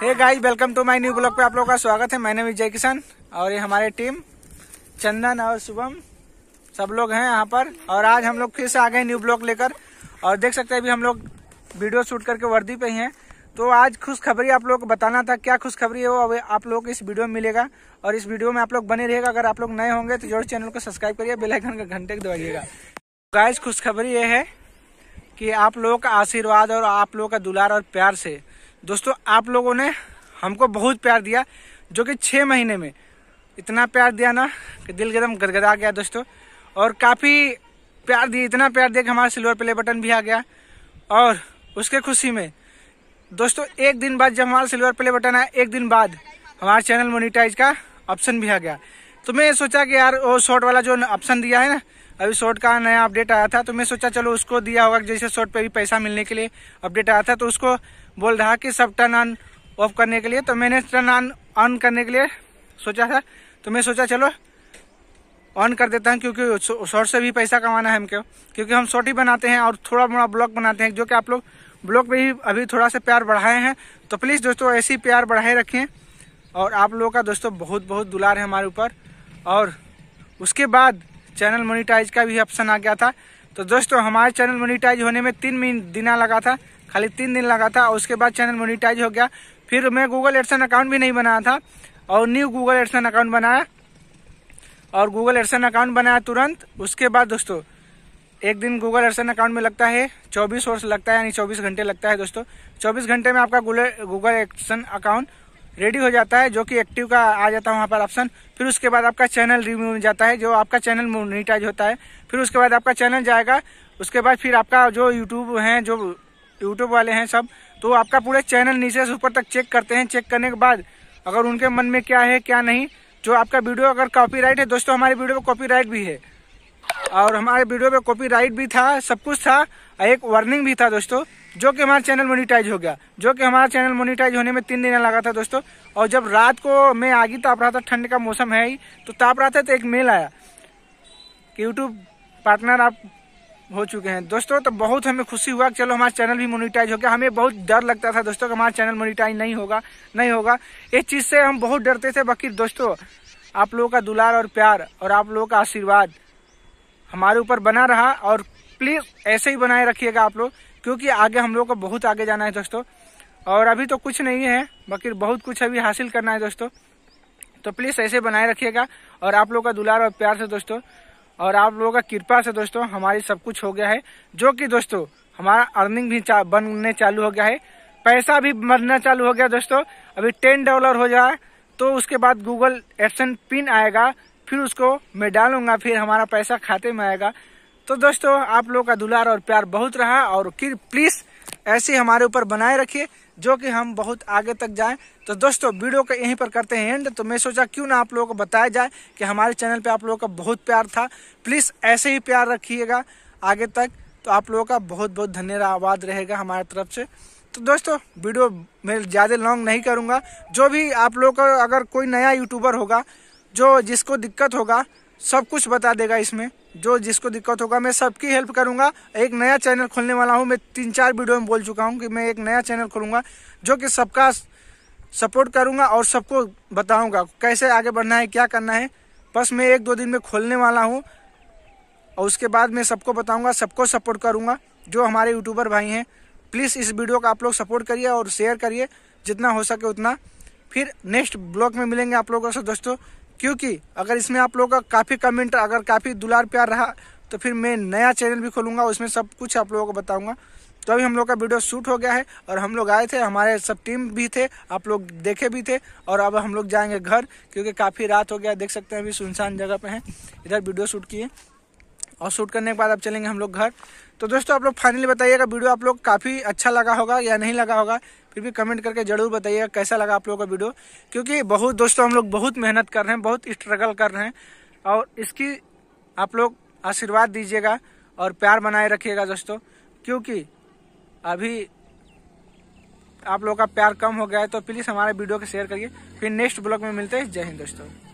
hey guys welcome to my new blog पे आप लोगों का स्वागत है मैंने विजय किशन और ये हमारे टीम चंदन और शुभम सब लोग हैं यहाँ पर और आज हम लोग फिर से आ गए न्यू ब्लॉग लेकर और देख सकते हैं अभी हम लोग वीडियो शूट करके वर्दी पे ही हैं तो आज खुशखबरी आप लोग को बताना था क्या खुशखबरी है वो आप लोग को इस वीडियो में मिलेगा और इस वीडियो में आप लोग बने रहेगा अगर आप लोग नए होंगे तो जरूर चैनल को सब्सक्राइब करिए बेलाइकन का घंटे दबाइएगा गाइज खुशखबरी ये है कि आप लोगों का आशीर्वाद और आप लोगों का दुलार और प्यार से दोस्तों आप लोगों ने हमको बहुत प्यार दिया जो कि छः महीने में इतना प्यार दिया ना कि दिल एकदम गदगदा गया दोस्तों और काफ़ी प्यार दिया इतना प्यार दिया कि हमारा सिल्वर प्ले बटन भी आ गया और उसके खुशी में दोस्तों एक दिन बाद जब हमारा सिल्वर प्ले बटन आया एक दिन बाद हमारा चैनल मोनिटाइज का ऑप्शन भी आ गया तो मैं सोचा कि यार वो शॉर्ट वाला जो ऑप्शन दिया है ना अभी शॉर्ट का नया अपडेट आया था तो मैं सोचा चलो उसको दिया होगा जैसे शॉर्ट पे भी पैसा मिलने के लिए अपडेट आया था तो उसको बोल रहा कि सब टर्न ऑन ऑफ करने के लिए तो मैंने टर्न ऑन ऑन करने के लिए सोचा था तो मैं सोचा चलो ऑन कर देता हूँ क्योंकि शॉर्ट से भी पैसा कमाना है हमको क्योंकि हम शॉर्ट ही बनाते हैं और थोड़ा मोड़ा ब्लॉग बनाते हैं जो कि आप लोग ब्लॉग में ही अभी थोड़ा सा प्यार बढ़ाए हैं तो प्लीज़ दोस्तों ऐसे ही प्यार बढ़ाए रखें और आप लोगों का दोस्तों बहुत बहुत दुलार है हमारे ऊपर और उसके बाद चैनल मोनिटाइज का भी ऑप्शन आ गया था तो दोस्तों हमारे चैनल मोनिटाइज होने में तीन दिन लगा था खाली तीन दिन लगा था उसके बाद चैनल मोनिटाइज हो गया फिर मैं गूगल एडसन अकाउंट भी नहीं बनाया था और न्यू गूगल एडसन अकाउंट बनाया और गूगल एडसन अकाउंट बनाया तुरंत उसके बाद दोस्तों एक दिन गूगल एडसन अकाउंट में लगता है चौबीस वर्ष लगता है यानी चौबीस घंटे लगता है दोस्तों चौबीस घंटे में आपका गूगल एडसन अकाउंट रेडी हो जाता है जो कि एक्टिव का आ जाता है वहाँ पर ऑप्शन फिर उसके बाद आपका चैनल रिव्यू में जाता है जो आपका चैनल मोनिटाइज होता है फिर उसके बाद आपका चैनल जाएगा उसके बाद फिर आपका जो यूट्यूब है जो यूट्यूब वाले हैं सब तो आपका पूरा चैनल नीचे से ऊपर तक चेक करते हैं चेक करने के बाद अगर उनके मन में क्या है क्या नहीं जो आपका वीडियो अगर कॉपीराइट है दोस्तों हमारे वीडियो पे कॉपीराइट भी है और हमारे वीडियो पे कॉपीराइट भी था सब कुछ था एक वार्निंग भी था दोस्तों जो कि हमारा चैनल मोनिटाइज हो गया जो कि हमारा चैनल मोनिटाइज होने में तीन दिन लगा था दोस्तों और जब रात को मैं आगे ताप रहा था ठंड का मौसम है ही तो ताप रहा था तो एक मेल आया कि यूट्यूब पार्टनर आप हो चुके हैं दोस्तों तो बहुत हमें खुशी हुआ कि चलो हमारा चैनल भी मोनिटाइज हो गया हमें बहुत डर लगता था दोस्तों हमारा चैनल मोनिटाइज नहीं होगा नहीं होगा इस चीज़ से हम बहुत डरते थे बाकी दोस्तों आप लोगों का दुलार और प्यार और आप लोगों का आशीर्वाद हमारे ऊपर बना रहा और प्लीज़ ऐसे ही बनाए रखिएगा आप लोग क्योंकि आगे हम लोग को बहुत आगे जाना है दोस्तों और अभी तो कुछ नहीं है बाकी बहुत कुछ अभी हासिल करना है दोस्तों तो प्लीज़ ऐसे बनाए रखिएगा और आप लोग का दुलार और प्यार से दोस्तों और आप लोगों का कृपा से दोस्तों हमारी सब कुछ हो गया है जो कि दोस्तों हमारा अर्निंग भी चा, बनने चालू हो गया है पैसा भी बनना चालू हो गया दोस्तों अभी टेन डॉलर हो जाए तो उसके बाद गूगल एक्शन पिन आएगा फिर उसको मैं डालूंगा फिर हमारा पैसा खाते में आएगा तो दोस्तों आप लोगों का दुलार और प्यार बहुत रहा और प्लीज़ ऐसे हमारे ऊपर बनाए रखिए जो कि हम बहुत आगे तक जाएं तो दोस्तों वीडियो का यहीं पर करते हैं एंड तो मैं सोचा क्यों ना आप लोगों को बताया जाए कि हमारे चैनल पे आप लोगों का बहुत प्यार था प्लीज़ ऐसे ही प्यार रखिएगा आगे तक तो आप लोगों का बहुत बहुत धन्यवाद रहेगा हमारे तरफ से तो दोस्तों वीडियो मैं ज़्यादा लॉन्ग नहीं करूँगा जो भी आप लोगों का अगर कोई नया यूट्यूबर होगा जो जिसको दिक्कत होगा सब कुछ बता देगा इसमें जो जिसको दिक्कत होगा मैं सबकी हेल्प करूंगा एक नया चैनल खोलने वाला हूं मैं तीन चार वीडियो में बोल चुका हूं कि मैं एक नया चैनल खोलूंगा जो कि सबका सपोर्ट करूंगा और सबको बताऊंगा कैसे आगे बढ़ना है क्या करना है बस मैं एक दो दिन में खोलने वाला हूँ और उसके बाद मैं सबको बताऊँगा सबको सपोर्ट करूँगा जो हमारे यूट्यूबर भाई हैं प्लीज़ इस वीडियो का आप लोग सपोर्ट करिए और शेयर करिए जितना हो सके उतना फिर नेक्स्ट ब्लॉग में मिलेंगे आप लोगों से दोस्तों क्योंकि अगर इसमें आप लोगों का काफ़ी कमेंट अगर काफ़ी दुलार प्यार रहा तो फिर मैं नया चैनल भी खोलूँगा उसमें सब कुछ आप लोगों को बताऊंगा तो अभी हम लोग का वीडियो शूट हो गया है और हम लोग आए थे हमारे सब टीम भी थे आप लोग देखे भी थे और अब हम लोग जाएंगे घर क्योंकि काफ़ी रात हो गया देख सकते हैं अभी सुनसान जगह पे हैं इधर वीडियो शूट किए और शूट करने के बाद अब चलेंगे हम लोग घर तो दोस्तों आप लोग फाइनली बताइएगा वीडियो आप लोग काफ़ी अच्छा लगा होगा या नहीं लगा होगा फिर भी कमेंट करके जरूर बताइएगा कैसा लगा आप लोगों का वीडियो क्योंकि बहुत दोस्तों हम लोग बहुत मेहनत कर रहे हैं बहुत स्ट्रगल कर रहे हैं और इसकी आप लोग आशीर्वाद दीजिएगा और प्यार बनाए रखिएगा दोस्तों क्योंकि अभी आप लोगों का प्यार कम हो गया है तो प्लीज़ हमारे वीडियो को शेयर करिए फिर नेक्स्ट ब्लॉग में मिलते हैं जय हिंद दोस्तों